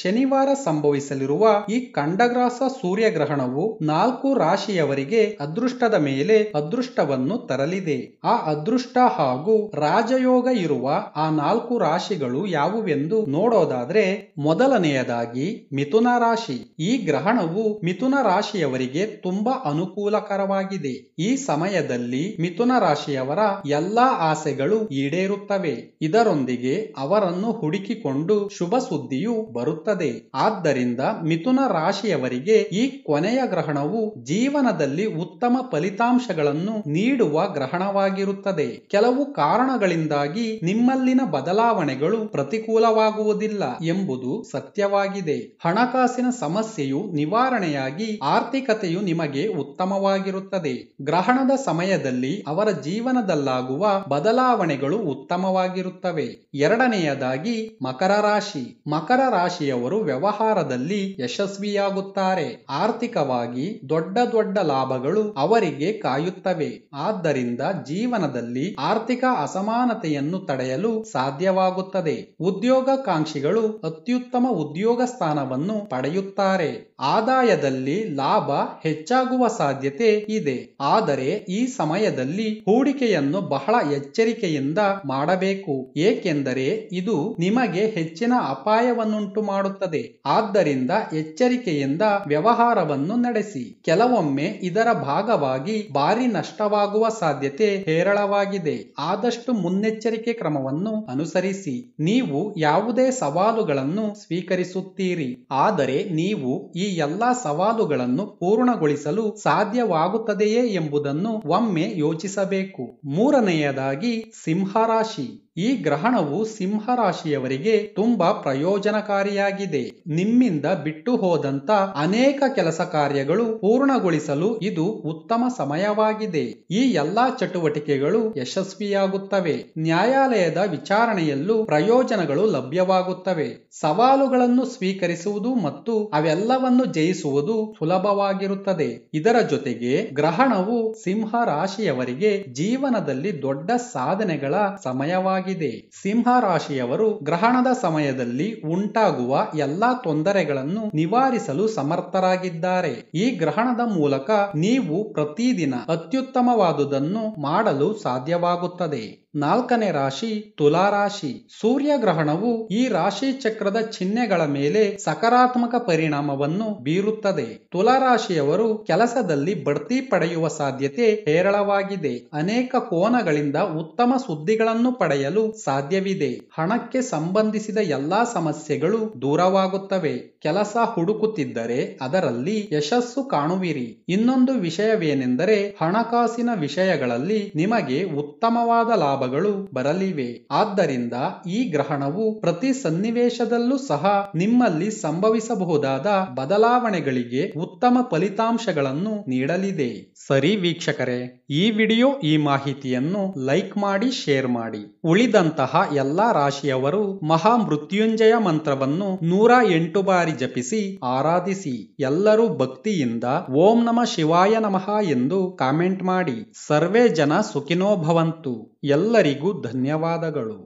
ಶನಿವಾರ ಸಂಭವಿಸಲಿರುವ ಈ ಖಂಡಗ್ರಾಸ ಸೂರ್ಯಗ್ರಹಣವು ನಾಲ್ಕು ರಾಶಿಯವರಿಗೆ ಅದೃಷ್ಟದ ಮೇಲೆ ಅದೃಷ್ಟವನ್ನು ತರಲಿದೆ ಆ ಅದೃಷ್ಟ ಹಾಗೂ ರಾಜಯೋಗ ಇರುವ ಆ ನಾಲ್ಕು ರಾಶಿಗಳು ಯಾವುವೆಂದು ನೋಡೋದಾದ್ರೆ ಮೊದಲನೆಯದಾಗಿ ಮಿಥುನ ರಾಶಿ ಈ ಗ್ರಹಣವು ಮಿಥುನ ರಾಶಿಯವರಿಗೆ ತುಂಬಾ ಅನುಕೂಲಕರವಾಗಿದೆ ಈ ಸಮಯದಲ್ಲಿ ಮಿಥುನ ರಾಶಿಯವರ ಎಲ್ಲಾ ಆಸೆಗಳು ಈಡೇರುತ್ತವೆ ಇದರೊಂದಿಗೆ ಅವರನ್ನು ಹುಡುಕಿಕೊಂಡು ಶುಭ ಸುದ್ದಿಯು ಕೊಡುತ್ತದೆ ಆದ್ದರಿಂದ ಮಿಥುನ ರಾಶಿಯವರಿಗೆ ಈ ಕೊನೆಯ ಗ್ರಹಣವು ಜೀವನದಲ್ಲಿ ಉತ್ತಮ ಫಲಿತಾಂಶಗಳನ್ನು ನೀಡುವ ಗ್ರಹಣವಾಗಿರುತ್ತದೆ ಕೆಲವು ಕಾರಣಗಳಿಂದಾಗಿ ನಿಮ್ಮಲ್ಲಿನ ಬದಲಾವಣೆಗಳು ಪ್ರತಿಕೂಲವಾಗುವುದಿಲ್ಲ ಎಂಬುದು ಸತ್ಯವಾಗಿದೆ ಹಣಕಾಸಿನ ಸಮಸ್ಯೆಯು ನಿವಾರಣೆಯಾಗಿ ಆರ್ಥಿಕತೆಯು ನಿಮಗೆ ಉತ್ತಮವಾಗಿರುತ್ತದೆ ಗ್ರಹಣದ ಸಮಯದಲ್ಲಿ ಅವರ ಜೀವನದಲ್ಲಾಗುವ ಬದಲಾವಣೆಗಳು ಉತ್ತಮವಾಗಿರುತ್ತವೆ ಎರಡನೆಯದಾಗಿ ಮಕರ ರಾಶಿ ಮಕರ ರಾಶಿಯ ಅವರು ವ್ಯವಹಾರದಲ್ಲಿ ಯಶಸ್ವಿಯಾಗುತ್ತಾರೆ ಆರ್ಥಿಕವಾಗಿ ದೊಡ್ಡ ದೊಡ್ಡ ಲಾಭಗಳು ಅವರಿಗೆ ಕಾಯುತ್ತವೆ ಆದ್ದರಿಂದ ಜೀವನದಲ್ಲಿ ಆರ್ಥಿಕ ಅಸಮಾನತೆಯನ್ನು ತಡೆಯಲು ಸಾಧ್ಯವಾಗುತ್ತದೆ ಉದ್ಯೋಗಾಕಾಂಕ್ಷಿಗಳು ಅತ್ಯುತ್ತಮ ಉದ್ಯೋಗ ಸ್ಥಾನವನ್ನು ಪಡೆಯುತ್ತಾರೆ ಆದಾಯದಲ್ಲಿ ಲಾಭ ಹೆಚ್ಚಾಗುವ ಸಾಧ್ಯತೆ ಇದೆ ಆದರೆ ಈ ಸಮಯದಲ್ಲಿ ಹೂಡಿಕೆಯನ್ನು ಬಹಳ ಎಚ್ಚರಿಕೆಯಿಂದ ಮಾಡಬೇಕು ಏಕೆಂದರೆ ಇದು ನಿಮಗೆ ಹೆಚ್ಚಿನ ಅಪಾಯವನ್ನುಂಟು ಮಾಡುತ್ತದೆ ಮಾಡುತ್ತದೆ ಆದ್ದರಿಂದ ಎಚ್ಚರಿಕೆಯಿಂದ ವ್ಯವಹಾರವನ್ನು ನಡೆಸಿ ಕೆಲವೊಮ್ಮೆ ಇದರ ಭಾಗವಾಗಿ ಭಾರಿ ನಷ್ಟವಾಗುವ ಸಾಧ್ಯತೆ ಹೇರಳವಾಗಿದೆ ಆದಷ್ಟು ಮುನ್ನೆಚ್ಚರಿಕೆ ಕ್ರಮವನ್ನು ಅನುಸರಿಸಿ ನೀವು ಯಾವುದೇ ಸವಾಲುಗಳನ್ನು ಸ್ವೀಕರಿಸುತ್ತೀರಿ ಆದರೆ ನೀವು ಈ ಎಲ್ಲಾ ಸವಾಲುಗಳನ್ನು ಪೂರ್ಣಗೊಳಿಸಲು ಸಾಧ್ಯವಾಗುತ್ತದೆಯೇ ಎಂಬುದನ್ನು ಒಮ್ಮೆ ಯೋಚಿಸಬೇಕು ಮೂರನೆಯದಾಗಿ ಸಿಂಹರಾಶಿ ಈ ಗ್ರಹಣವು ಸಿಂಹರಾಶಿಯವರಿಗೆ ತುಂಬಾ ಪ್ರಯೋಜನಕಾರಿಯಾಗಿದೆ ನಿಮ್ಮಿಂದ ಬಿಟ್ಟು ಹೋದಂತ ಅನೇಕ ಕೆಲಸ ಕಾರ್ಯಗಳು ಪೂರ್ಣಗೊಳಿಸಲು ಇದು ಉತ್ತಮ ಸಮಯವಾಗಿದೆ ಈ ಎಲ್ಲಾ ಚಟುವಟಿಕೆಗಳು ಯಶಸ್ವಿಯಾಗುತ್ತವೆ ನ್ಯಾಯಾಲಯದ ವಿಚಾರಣೆಯಲ್ಲೂ ಪ್ರಯೋಜನಗಳು ಲಭ್ಯವಾಗುತ್ತವೆ ಸವಾಲುಗಳನ್ನು ಸ್ವೀಕರಿಸುವುದು ಮತ್ತು ಅವೆಲ್ಲವನ್ನು ಜಯಿಸುವುದು ಸುಲಭವಾಗಿರುತ್ತದೆ ಇದರ ಜೊತೆಗೆ ಗ್ರಹಣವು ಸಿಂಹ ರಾಶಿಯವರಿಗೆ ಜೀವನದಲ್ಲಿ ದೊಡ್ಡ ಸಾಧನೆಗಳ ಸಮಯವಾಗಿದೆ ಆಗಿದೆ ಸಿಂಹ ರಾಶಿಯವರು ಗ್ರಹಣದ ಸಮಯದಲ್ಲಿ ಉಂಟಾಗುವ ಎಲ್ಲಾ ತೊಂದರೆಗಳನ್ನು ನಿವಾರಿಸಲು ಸಮರ್ಥರಾಗಿದ್ದಾರೆ ಈ ಗ್ರಹಣದ ಮೂಲಕ ನೀವು ಪ್ರತಿದಿನ ಅತ್ಯುತ್ತಮವಾದುದನ್ನು ಮಾಡಲು ಸಾಧ್ಯವಾಗುತ್ತದೆ ನಾಲ್ಕನೇ ರಾಶಿ ತುಲಾರಾಶಿ ಸೂರ್ಯಗ್ರಹಣವು ಈ ರಾಶಿ ಚಕ್ರದ ಚಿಹ್ನೆಗಳ ಮೇಲೆ ಸಕಾರಾತ್ಮಕ ಪರಿಣಾಮವನ್ನು ಬೀರುತ್ತದೆ ತುಲಾರಾಶಿಯವರು ಕೆಲಸದಲ್ಲಿ ಬಡ್ತಿ ಪಡೆಯುವ ಸಾಧ್ಯತೆ ಹೇರಳವಾಗಿದೆ ಅನೇಕ ಕೋನಗಳಿಂದ ಉತ್ತಮ ಸುದ್ದಿಗಳನ್ನು ಪಡೆಯಲು ಸಾಧ್ಯವಿದೆ ಹಣಕ್ಕೆ ಸಂಬಂಧಿಸಿದ ಎಲ್ಲಾ ಸಮಸ್ಯೆಗಳು ದೂರವಾಗುತ್ತವೆ ಕೆಲಸ ಹುಡುಕುತ್ತಿದ್ದರೆ ಅದರಲ್ಲಿ ಯಶಸ್ಸು ಕಾಣುವಿರಿ ಇನ್ನೊಂದು ವಿಷಯವೇನೆಂದರೆ ಹಣಕಾಸಿನ ವಿಷಯಗಳಲ್ಲಿ ನಿಮಗೆ ಉತ್ತಮವಾದ ಲಾಭಗಳು ಬರಲಿವೆ ಆದ್ದರಿಂದ ಈ ಗ್ರಹಣವು ಪ್ರತಿ ಸನ್ನಿವೇಶದಲ್ಲೂ ಸಹ ನಿಮ್ಮಲ್ಲಿ ಸಂಭವಿಸಬಹುದಾದ ಬದಲಾವಣೆಗಳಿಗೆ ಉತ್ತಮ ಫಲಿತಾಂಶಗಳನ್ನು ನೀಡಲಿದೆ ಸರಿ ವೀಕ್ಷಕರೇ ಈ ವಿಡಿಯೋ ಈ ಮಾಹಿತಿಯನ್ನು ಲೈಕ್ ಮಾಡಿ ಶೇರ್ ಮಾಡಿ ಉಳಿದಂತಹ ಎಲ್ಲಾ ರಾಶಿಯವರು ಮಹಾಮೃತ್ಯುಂಜಯ ಮಂತ್ರವನ್ನು ನೂರ ಎಂಟು ಬಾರಿ ಜಪಿಸಿ ಆರಾಧಿಸಿ ಎಲ್ಲರೂ ಭಕ್ತಿಯಿಂದ ಓಂ ನಮ ಶಿವಾಯ ನಮಃ ಎಂದು ಕಾಮೆಂಟ್ ಮಾಡಿ ಸರ್ವೇ ಜನ ಸುಖಿನೋ ಭವಂತು ಎಲ್ಲರಿಗೂ ಧನ್ಯವಾದಗಳು